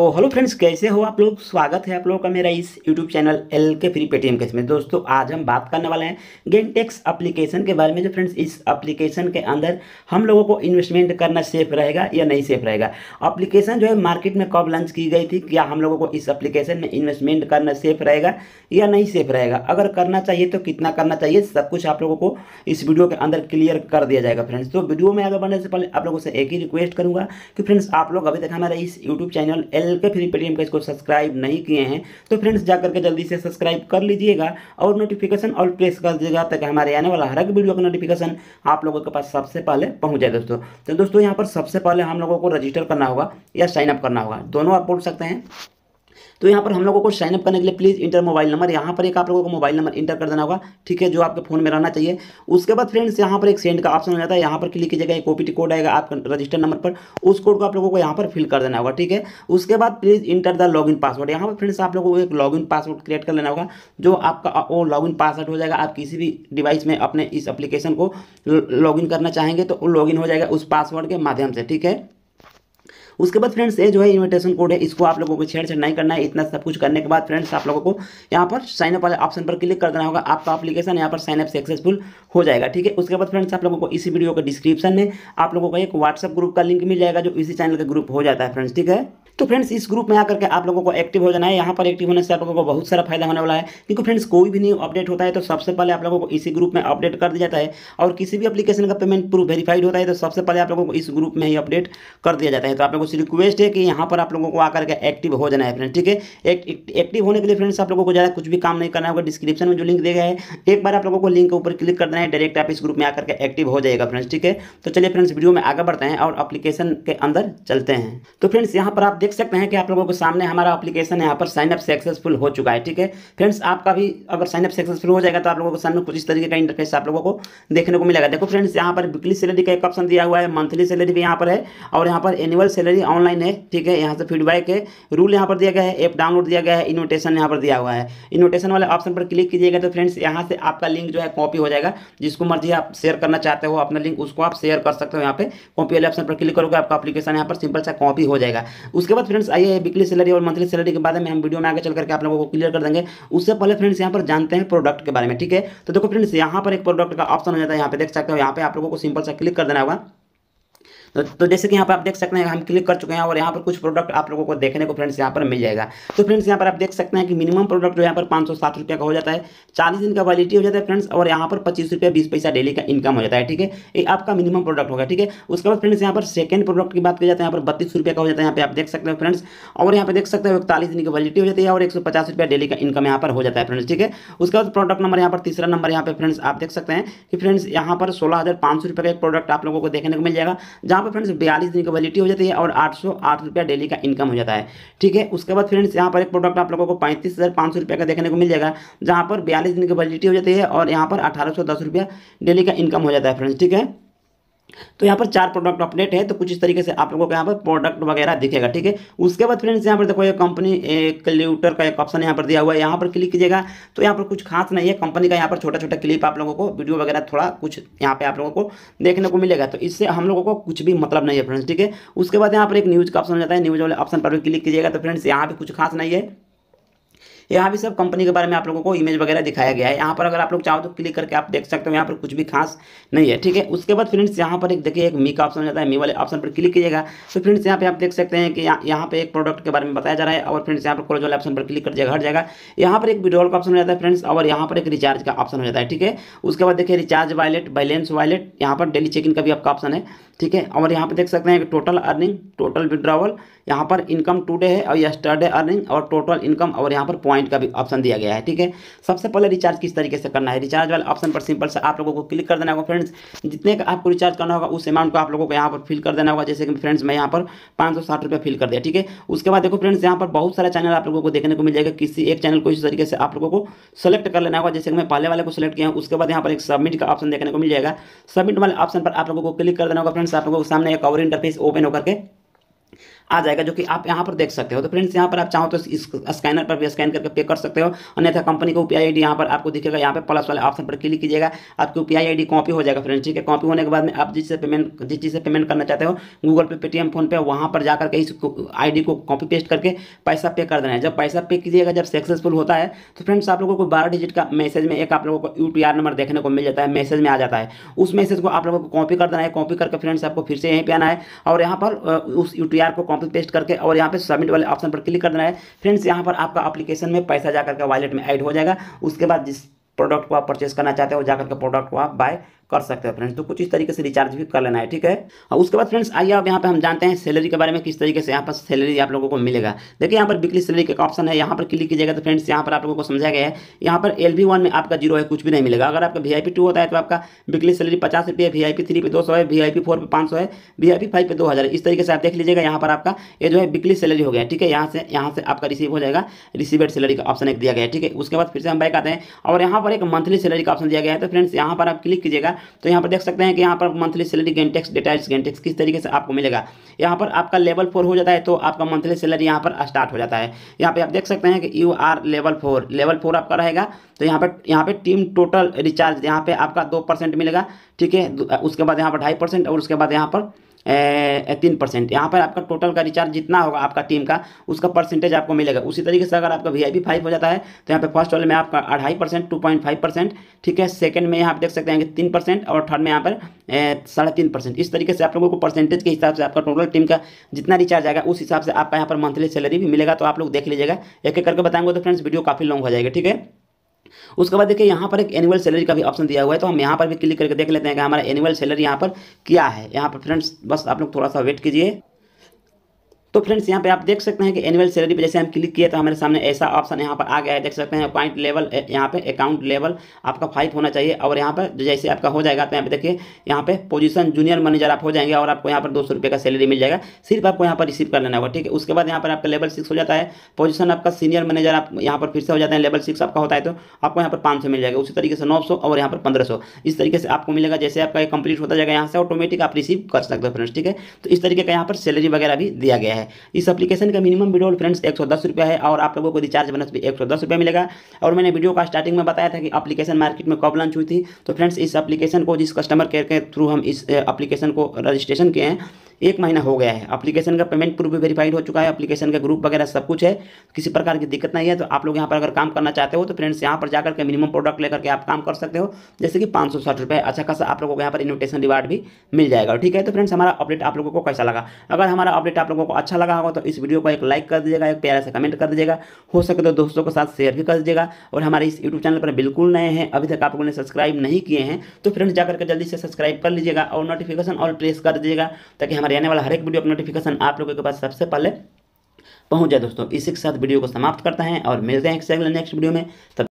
तो hello friends कैसे हो आप लोग स्वागत है आप लोगों का मेरा इस YouTube channel L K free Paytm के में दोस्तों आज हम बात करने वाले हैं गेन टेक्स अप्लीकेशन के बारे में जो फ्रेंड्स इस एप्लीकेशन के अंदर हम लोगों को इन्वेस्टमेंट करना सेफ रहेगा या नहीं सेफ रहेगा अप्लीकेशन जो है मार्केट में कब लॉन्च की गई थी क्या हम लोगों को इस अप्लीकेशन में इन्वेस्टमेंट करना सेफ रहेगा या नहीं सेफ रहेगा अगर करना चाहिए तो कितना करना चाहिए सब कुछ आप लोगों को इस वीडियो के अंदर क्लियर कर दिया जाएगा फ्रेंड्स तो वीडियो में आगे बढ़ने से पहले आप लोगों से एक ही रिक्वेस्ट करूँगा कि फ्रेंड्स आप लोग अभी तक हमारा इस यूट्यूब चैनल एल चैनल पे फ्री पेटीएम का इसको सब्सक्राइब नहीं किए हैं तो फ्रेंड्स जा करके जल्दी से सब्सक्राइब कर लीजिएगा और नोटिफिकेशन ऑल प्रेस कर दीजिएगा ताकि हमारे आने वाला हर एक वीडियो का नोटिफिकेशन आप लोगों के पास सबसे पहले पहुँच जाए दोस्तों तो दोस्तों यहाँ पर सबसे पहले हम लोगों को रजिस्टर करना होगा या साइनअप करना होगा दोनों आप बोल सकते हैं तो यहाँ पर हम लोगों को साइनअप करने के लिए प्लीज़ इंटर मोबाइल नंबर यहाँ पर एक आप लोगों को मोबाइल नंबर इंटर कर देना होगा ठीक है जो आपके फोन में रहना चाहिए उसके बाद फ्रेंड्स यहाँ पर एक सेंड का ऑप्शन हो जाता है यहाँ पर क्लिक कीजिएगा एक ओपीटी कोड आएगा आपका रजिस्टर नंबर पर उस कोड को आप लोगों को यहाँ पर फिल कर देना होगा ठीक है उसके बाद please enter the log password यहाँ पर फ्रेंड्स आप लोगों को एक लॉग पासवर्ड क्रिएट कर लेना होगा जो आपका वो लॉग पासवर्ड हो जाएगा आप किसी भी डिवाइस में अपने इस एप्लीकेशन को लॉगिन करना चाहेंगे तो लॉग हो जाएगा उस पासवर्ड के माध्यम से ठीक है उसके बाद फ्रेंड्स ये जो है इन्विटेशन कोड है इसको आप लोगों को छेड़छाड़ नहीं करना है इतना सब कुछ करने के बाद फ्रेंड्स आप लोगों को यहाँ पर साइन अप वाले ऑप्शन पर क्लिक कर देना होगा आपका अपलीकेशन यहाँ पर साइनअप सक्सेसफुल हो जाएगा ठीक है उसके बाद फ्रेंड्स आप लोगों को इसी वीडियो के डिस्क्रिप्शन में आप लोगों को एक व्हाट्सअप ग्रुप का लिंक मिल जाएगा जो इसी चैनल का ग्रुप हो जाता है फ्रेंड्स ठीक है तो फ्रेंड्स इस ग्रुप में आकर के आप लोगों को एक्टिव हो जाना है यहाँ पर एक्टिव होने से आप लोगों को बहुत सारा फायदा होने वाला है क्योंकि फ्रेंड्स कोई भी न्यू अपडेट होता है तो सबसे पहले आप लोगों को इसी ग्रुप में अपडेट कर दिया जाता है और किसी भी एप्लीकेशन का पेमेंट प्रूफ वेरीफाइड होता है तो सबसे पहले आप लोगों को इस ग्रुप में ही अपडेट कर दिया जाता है तो आप लोगों से रिक्वेस्ट है कि यहाँ पर आप लोगों को आकर के एक्टिव हो जाना है फ्रेंड्स ठीक है एक्टिव होने के लिए फ्रेंड्स आप लोगों को ज़्यादा कुछ भी काम नहीं करना होगा डिस्क्रिप्शन में जो लिंक देगा है एक बार आप लोगों को लिंक के ऊपर क्लिक करना है डायरेक्ट आप इस ग्रुप में आकर के एक्टिव हो जाएगा फ्रेंड्स ठीक है तो चलिए फ्रेंड्स वीडियो में आगे बढ़ते हैं और अपलीकेशन के अंदर चलते हैं तो फ्रेंड्स यहाँ पर आप देख सकते हैं कि आप लोगों के सामने हमारा अपलीकेशन यहाँ पर साइनअप सक्सेसफुल हो चुका है ठीक है फ्रेंड्स आपका भी अगर साइनअप सक्सेसफुल हो जाएगा तो आप लोगों के सामने कुछ इस तरीके का इंटरफेस आप लोगों को देखने को मिलेगा देखो फ्रेंड्स यहाँ पर वीकली सैलरी का एक ऑप्शन दिया हुआ है मंथली सैलरी भी यहाँ पर है और यहाँ पर एनुअल सैलरी ऑलरेडी ऑनलाइन है ठीक है यहाँ से फीडबैक है रूल यहाँ पर दिया गया है ऐप डाउनलोड दिया गया है इन्विटेशन यहाँ पर दिया हुआ है इन्विटेशन वाले ऑप्शन पर क्लिक कीजिएगा तो फ्रेंड्स यहाँ से आपका लिंक जो है कॉपी हो जाएगा जिसको मर्जी आप शेयर करना चाहते हो अपना लिंक उसको आप शेयर कर सकते हो यहाँ पे कॉपी वाले ऑप्शन पर क्लिक करोगे आपका अपलीकेशन यहाँ पर सिंपल सा कॉपी हो जाएगा उसके बाद फ्रेंड्स आइए वीकली सैलरी और मंथली सैलरी के बाद में हम वीडियो में आगे चल करके आप लोगों को क्लियर कर देंगे उससे पहले फ्रेंड्स यहाँ पर जानते हैं प्रोडक्ट के बारे में ठीक है तो देखो फ्रेंड्स यहाँ पर एक प्रोडक्ट का ऑप्शन हो जाता है यहाँ पे देख सकते हो यहाँ पे आप लोगों को सिंपल सा क्लिक कर देना होगा तो, तो जैसे कि यहाँ पर आप देख सकते हैं हम क्लिक कर चुके हैं और यहाँ पर कुछ प्रोडक्ट आप लोगों को देखने को फ्रेंड्स यहाँ पर मिल जाएगा तो फ्रेंड्स यहाँ पर आप देख सकते हैं कि मिनिमम प्रोडक्ट जो यहाँ पर पाँच का हो जाता है चालीस दिन का वैलिटी हो जाता है फ्रेंड्स और यहाँ पर पच्चीस रुपया बीस पैसा डेली का इनकम हो जाता है ठीक है ये आपका मिनिमम प्रोडक्ट होगा ठीक है उसके बाद फ्रेंड्स यहाँ पर सेकंड प्रोडक्ट की बात की जाती है यहाँ पर बत्तीस रुपये का हो जाता है यहाँ पर आप देख सकते हो फ्रेंड्स और यहाँ पर देख सकते हैं इकतालीस दिन की वैलिटी हो जाती है और एक सौ पचास रुपया डेली का इनकम यहाँ पर हो जाता है फ्रेंड्स ठीक है उसके बाद प्रोडक्ट नंबर यहाँ पर तीसरा नंबर यहाँ पर फ्रेंड्स आप देख सकते हैं कि फ्रेंड्स यहाँ पर सोलह हज़ार सौ का एक प्रोडक्ट आप लोगों को देखने को मिल जाएगा जहाँ यहाँ पर फ्रेंड्स बयालीस दिन की वैलिटी हो जाती है और आठ सौ आठ रुपया डेली का इनकम हो जाता है ठीक है उसके बाद फ्रेंड्स यहाँ पर एक प्रोडक्ट आप लोगों को पैंतीस हज़ार पाँच सौ रुपये का देखने को मिल जाएगा जहाँ पर बयालीस दिन की वैलिटी हो जाती है और यहाँ पर अठारह सौ दस रुपया डेली का इनकम हो जाता है फ्रेंड्स ठीक है तो यहाँ पर चार प्रोडक्ट अपडेट है तो कुछ इस तरीके से आप लोगों को यहाँ पर प्रोडक्ट वगैरह दिखेगा ठीक है उसके बाद फ्रेंड्स यहाँ पर देखो ये कंपनी कल्यूटर का एक ऑप्शन यहाँ पर दिया हुआ है यहाँ पर क्लिक कीजिएगा तो यहाँ पर कुछ खास नहीं है कंपनी का यहाँ पर छोटा छोटा क्लिप आप लोगों को वीडियो वगैरह थोड़ा कुछ यहाँ पर आप लोगों को देखने को मिलेगा तो इससे हम लोगों को कुछ भी मतलब नहीं है फ्रेंड्स ठीक है उसके बाद यहाँ पर एक न्यूज़ का ऑप्शन हो जाता है न्यूज़ वाले ऑप्शन पर भी क्लिक कीजिएगा तो फ्रेंड्स यहाँ पर कुछ खास नहीं है यहाँ भी सब कंपनी के बारे में आप लोगों को इमेज वगैरह दिखाया गया है यहाँ पर अगर आप लोग चाहो तो क्लिक करके आप देख सकते हो यहाँ पर कुछ भी खास नहीं है ठीक है उसके बाद फ्रेंड्स यहाँ पर एक देखिए एक मी का ऑप्शन जाता है मी वाले ऑप्शन पर क्लिक कीजिएगा तो फ्रेंड्स यहाँ पे आप देख सकते हैं कि यहाँ पर एक प्रोडक्ट के बारे में बताया जा रहा है और फ्रेंड्स यहाँ पर कॉलेज वाले ऑप्शन पर क्लिक कर दिया हट जाएगा यहाँ पर एक विड्रॉल का ऑप्शन हो जाता है फ्रेंड्स और यहाँ पर एक रिचार्ज का ऑप्शन हो जाता है ठीक है उसके बाद देखिए रिचार्ज वॉलेट बैलेंस वॉलेट यहाँ पर डेली चेक का भी आपका ऑप्शन है ठीक है और यहाँ पर देख सकते हैं कि टोटल अर्निंग टोटल विड्रॉवल यहाँ पर इनकम टूडे है और यस्टरडे अर्निंग और टोटल इनकम और यहाँ पर पॉइंट पॉइंट का भी ऑप्शन दिया गया है ठीक है सबसे पहले रिचार्ज किस तरीके से करना है रिचार्ज वाले ऑप्शन पर सिंपल से आप लोगों को क्लिक कर देना होगा फ्रेंड्स जितने का आपको रिचार्ज करना होगा उस अमाउंट को आप लोगों को यहाँ पर फिल कर देना होगा जैसे कि फ्रेंड्स मैं यहाँ पर पाँच सौ फिल कर दिया ठीक है उसके बाद देखो फ्रेंड्स यहाँ पर बहुत सारे चैनल आप लोगों को देखने को मिल जाएगा किसी एक चैनल को इस तरीके से आप लोगों को सेलेक्ट कर लेना होगा जैसे कि मैं पहले वाले को सिलेक्ट किया उसके बाद यहाँ पर एक सबमिट का ऑप्शन देखने को मिल जाएगा सबमिट वाले ऑप्शन पर आप लोगों को क्लिक कर देना होगा फ्रेंड्स आप लोगों को सामने एक और इंटरफेस ओपन होकर के आ जाएगा जो कि आप यहाँ पर देख सकते हो तो फ्रेंड्स यहाँ पर आप चाहो तो इस स्कैनर पर भी स्कैन करके पे कर सकते हो अन्यथा कंपनी का यूपीआई आई यहाँ पर आपको दिखेगा यहाँ पर प्लस वाले ऑप्शन पर क्लिक कीजिएगा आपकी यूपीआई आईडी कॉपी हो जाएगा फ्रेंड्स ठीक है कॉपी होने के बाद में आप जिससे पेमेंट जिस चीज़ से पेमेंट करना चाहते हो गूगल पे पेटीएम फोन पे वहाँ पर जाकर के इस आई को कॉपी पेस्ट करके पैसा पे कर देना है जब पैसा पे कीजिएगा जब सक्सेसफुल होता है तो फ्रेंड्स आप लोगों को बारह डिजिट का मैसेज में एक आप लोगों को यू नंबर देखने को मिल जाता है मैसेज में आ जाता है उस मैसेज को आप लोगों को कॉपी कर देना है कॉपी करके फ्रेंड्स आपको फिर से यहीं पर आना है और यहाँ पर उस यू को कॉपी तो पेस्ट करके और यहाँ पे सबमिट वाले ऑप्शन पर क्लिक कर देना है फ्रेंड्स यहाँ पर आपका अपलीकेशन में पैसा जाकर के वॉलेट में ऐड हो जाएगा उसके बाद जिस प्रोडक्ट को आप परचेस करना चाहते हो जाकर के प्रोडक्ट को आप बाय कर सकते हैं फ्रेंड्स तो कुछ इस तरीके से रिचार्ज भी कर लेना है ठीक है और उसके बाद फ्रेंड्स आइए अब यहाँ पे हम जानते हैं सैलरी के बारे में किस तरीके से यहाँ पर सैलरी आप लोगों को मिलेगा देखिए यहाँ पर वीकली सैलरी का ऑप्शन है यहाँ पर क्लिक कीजिएगा तो फ्रेंड्स यहाँ पर आप लोगों को समझा गया है यहाँ पर एल में आपका जीरो है कुछ भी नहीं मिलेगा अगर आपका वी आई होता है तो आपका वीकली सैलरी पचास रुपये वी आई पी पे दो है वी आई पी पे पाँच है वी आई पी पे दो इस तरीके से आप देख लीजिएगा यहाँ पर आपका ये जो है वीकली सैलरी हो गया ठीक है यहाँ से यहाँ से आपका रिसीव हो जाएगा रिसीवेड सैलरी का ऑप्शन एक दिया गया है ठीक है उसके बाद फिर से हम बैक आते हैं और यहाँ पर एक मंथली सैलरी का ऑप्शन दिया गया है तो फ्रेंड्स यहाँ पर आप क्लिक कीजिएगा तो यहाँ पर देख सकते हैं कि यहाँ पर मंथली सैलरी गेंटेक्स डेटाइल्स गेंटेक्स किस तरीके से आपको मिलेगा यहाँ पर आपका लेवल फोर हो जाता है तो आपका मंथली सैलरी यहाँ पर स्टार्ट हो जाता है यहाँ पर आप देख सकते हैं कि you are level four level four आपका रहेगा तो यहाँ पर यहाँ पर टीम टोटल रिचार्ज यहाँ पर आपका दो मिलेगा ठीक है उसके बाद यहाँ पर ढाई और उसके बाद यहाँ पर तीन परसेंट यहाँ पर आपका टोटल का रिचार्ज जितना होगा आपका टीम का उसका परसेंटेज आपको मिलेगा उसी तरीके से अगर आपका वी आई फाइव हो जाता है तो यहाँ पे फर्स्ट वाले में आपका अढ़ाई percent two point five percent ठीक है सेकंड में यहाँ आप देख सकते हैं कि तीन परसेंट और थर्ड में यहाँ पर साढ़े तीन परसेंट इस तरीके से आप लोगों को परसेंटेज के हिसाब से आपका टोटल टीम का जितना रिचार्ज आएगा उस हिसाब से आपका यहाँ पर मंथली सैलरी भी मिलेगा तो आप लोग देख लीजिएगा एक एक करके बताएंगे तो फ्रेंड्स वीडियो काफ़ी लॉन्ग हो जाएगा ठीक है उसके बाद देखिए यहाँ पर एक एनुअल सैलरी का भी ऑप्शन दिया हुआ है तो हम यहाँ पर भी क्लिक करके देख लेते हैं कि हमारा एनुअल सैलरी यहाँ पर क्या है यहाँ पर फ्रेंड्स बस आप लोग थोड़ा सा वेट कीजिए तो फ्रेंड्स यहाँ पे आप देख सकते हैं कि एनुअल सैलरी पे जैसे हम क्लिक किए तो हमारे सामने ऐसा ऑप्शन यहाँ पर आ गया है देख सकते हैं पॉइंट लेवल यहाँ पे अकाउंट लेवल आपका फाइव होना चाहिए और यहाँ पर जैसे आपका हो जाएगा तो यहाँ पे देखिए यहाँ पे पोजीशन जूनियर मैनेजर आप हो जाएंगे और आपको यहाँ पर दो सौ का सैलरी मिल जाएगा सिर्फ आपको यहाँ पर रिसीव कर लेना होगा ठीक है उसके बाद यहाँ पर आपका लेवल सिक्स हो जाता है पोजीशन आपका सीनियर मैनेजर आप यहाँ पर फिर से हो जाते हैं लेवल सिक्स आपका होता है तो आपको यहाँ पर पाँच मिल जाएगा उसी तरीके से नौ और यहाँ पर पंद्रह इस तरीके से आपको मिलेगा जैसे आपका कंप्लीट होता जाएगा यहाँ से ऑटोमेटिक आप रिसीव कर सकते हो फ्रेंड्स ठीक है तो इस तरीके का यहाँ पर सैलरी वगैरह भी दिया गया है है इस एप्लीकेशन का मिनिमम विड्रोल फ्रेंड्स एक है और आप लोगों को रिचार्ज बनस भी एक सौ मिलेगा और मैंने वीडियो का स्टार्टिंग में बताया था कि अपलीकेशन मार्केट में कब लॉन्च हुई थी तो फ्रेंड्स इस एप्लीकेशन को जिस कस्टमर केयर के थ्रू हम इस एप्लीकेशन को रजिस्ट्रेशन किए हैं एक महीना हो गया है अप्लीकेशन का पेमेंट प्रूफ भी वेरीफाइड हो चुका है अप्लीकेशन का ग्रुप वगैरह सब कुछ है किसी प्रकार की दिक्कत नहीं है तो आप लोग यहाँ पर अगर काम करना चाहते हो तो फ्रेंड्स यहाँ पर जाकर के मिनिमम प्रोडक्ट लेकर के आप काम कर सकते हो जैसे कि पाँच सौ अच्छा खासा आप लोगों को यहाँ पर इन्विटेशन रिवार्ड भी मिल जाएगा ठीक है तो फ्रेंड्स हमारा अपडेट आप लोगों को कैसा लगा अगर हमारा अपडेट आप लोगों को अच्छा लगा होगा तो इस वीडियो को एक लाइक कर दीजिएगा एक प्यारा से कमेंट कर दीजिएगा हो सके तो दोस्तों के साथ शेयर भी कर दीजिएगा और हमारे इस यूट्यूब चैनल पर बिल्कुल नए हैं अभी तक आप लोगों ने सब्सक्राइब नहीं किए हैं तो फ्रेंड्स जाकर के जल्दी से सब्सक्राइब कर लीजिएगा और नोटिफिकेशन ऑल प्रेस कर दीजिएगा ताकि हमारे हमारे आने वाला हर एक वीडियो नोटिफिकेशन आप लोगों के पास सबसे पहले पहुंच जाए दोस्तों इसी के साथ वीडियो को समाप्त करते हैं और मिलते हैं नेक्स्ट वीडियो में तब